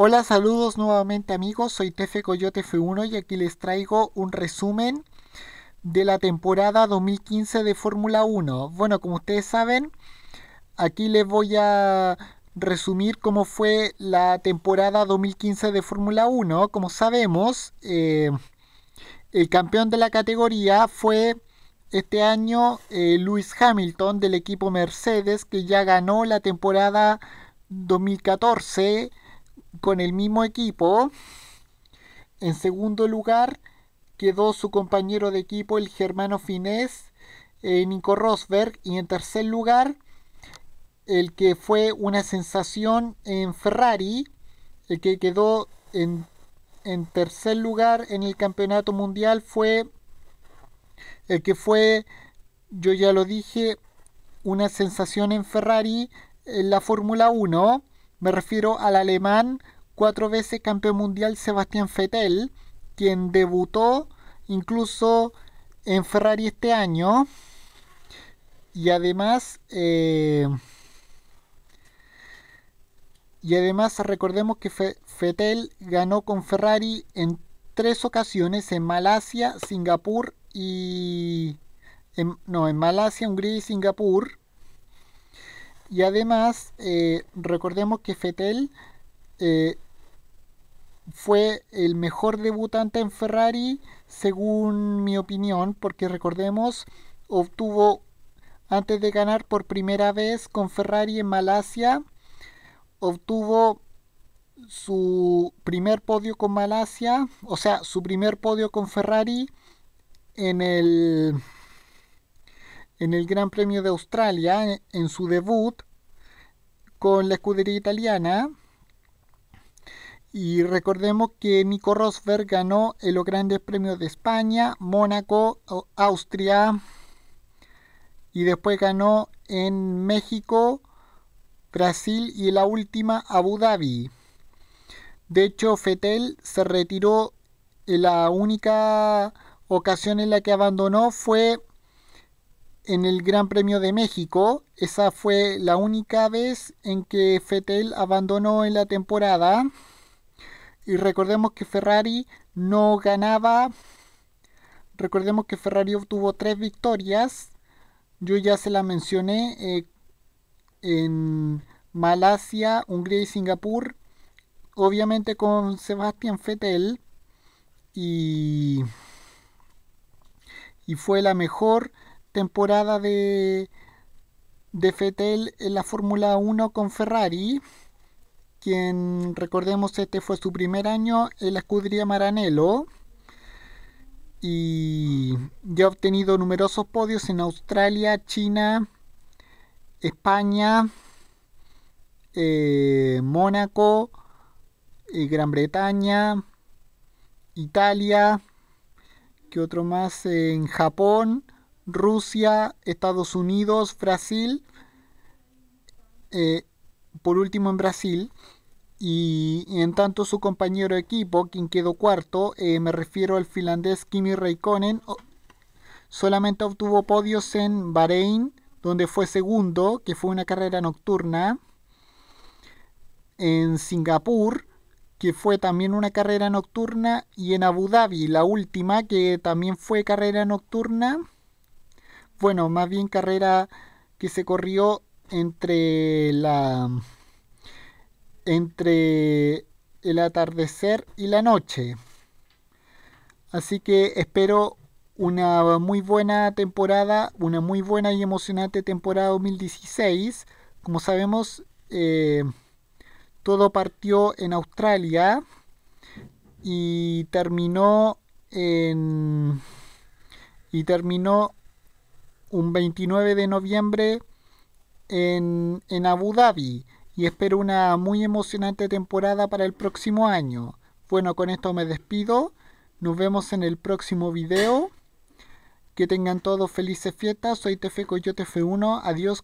Hola, saludos nuevamente amigos, soy Tefe Coyote F1 y aquí les traigo un resumen de la temporada 2015 de Fórmula 1. Bueno, como ustedes saben, aquí les voy a resumir cómo fue la temporada 2015 de Fórmula 1. Como sabemos, eh, el campeón de la categoría fue este año Luis eh, Lewis Hamilton del equipo Mercedes, que ya ganó la temporada 2014 con el mismo equipo. En segundo lugar quedó su compañero de equipo, el germano finés en eh, Nico Rosberg. Y en tercer lugar, el que fue una sensación en Ferrari, el que quedó en, en tercer lugar en el campeonato mundial fue el que fue, yo ya lo dije, una sensación en Ferrari en la Fórmula 1 me refiero al alemán cuatro veces campeón mundial Sebastián Vettel, quien debutó incluso en Ferrari este año. Y además, eh, y además recordemos que Vettel ganó con Ferrari en tres ocasiones en Malasia, Singapur y en, no, en Malasia, Hungría y Singapur. Y además, eh, recordemos que Fetel eh, fue el mejor debutante en Ferrari, según mi opinión, porque recordemos, obtuvo antes de ganar por primera vez con Ferrari en Malasia, obtuvo su primer podio con Malasia, o sea, su primer podio con Ferrari en el en el Gran Premio de Australia en su debut con la escudería italiana. Y recordemos que Nico Rosberg ganó en los grandes premios de España, Mónaco, Austria y después ganó en México, Brasil y en la última Abu Dhabi. De hecho, Fetel se retiró en la única ocasión en la que abandonó fue en el Gran Premio de México. Esa fue la única vez en que Fettel abandonó en la temporada. Y recordemos que Ferrari no ganaba. Recordemos que Ferrari obtuvo tres victorias. Yo ya se la mencioné eh, en Malasia, Hungría y Singapur. Obviamente con Sebastián Fettel. Y, y fue la mejor temporada de, de Fettel en la Fórmula 1 con Ferrari, quien recordemos este fue su primer año en la escudería Maranello y ya ha obtenido numerosos podios en Australia, China, España, eh, Mónaco, eh, Gran Bretaña, Italia, que otro más en Japón Rusia, Estados Unidos, Brasil, eh, por último en Brasil, y, en tanto su compañero de equipo, quien quedó cuarto, eh, me refiero al finlandés Kimi Raikkonen, solamente obtuvo podios en Bahrein, donde fue segundo, que fue una carrera nocturna, en Singapur, que fue también una carrera nocturna, y en Abu Dhabi, la última, que también fue carrera nocturna bueno, más bien carrera que se corrió entre la entre el atardecer y la noche. Así que espero una muy buena temporada, una muy buena y emocionante temporada 2016. Como sabemos, eh, todo partió en Australia y terminó en y terminó un 29 de noviembre en, Abu Dhabi y espero una muy emocionante temporada para el próximo año. Bueno, con esto me despido. Nos vemos en el próximo video. Que tengan todos felices fiestas. Soy Tefeco yo Tefe1. Adiós,